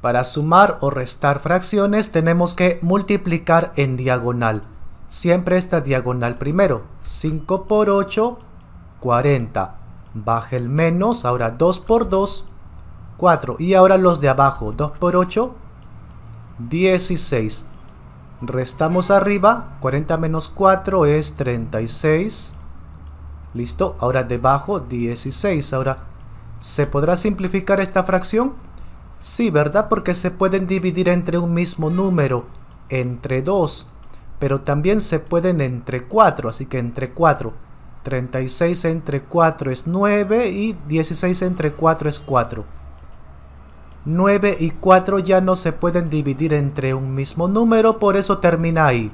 Para sumar o restar fracciones tenemos que multiplicar en diagonal. Siempre esta diagonal primero. 5 por 8, 40. Baja el menos, ahora 2 por 2, 4. Y ahora los de abajo, 2 por 8, 16. Restamos arriba, 40 menos 4 es 36. Listo, ahora debajo 16. Ahora, ¿se podrá simplificar esta fracción? Sí, ¿verdad? Porque se pueden dividir entre un mismo número, entre 2, pero también se pueden entre 4, así que entre 4. 36 entre 4 es 9 y 16 entre 4 es 4. 9 y 4 ya no se pueden dividir entre un mismo número, por eso termina ahí.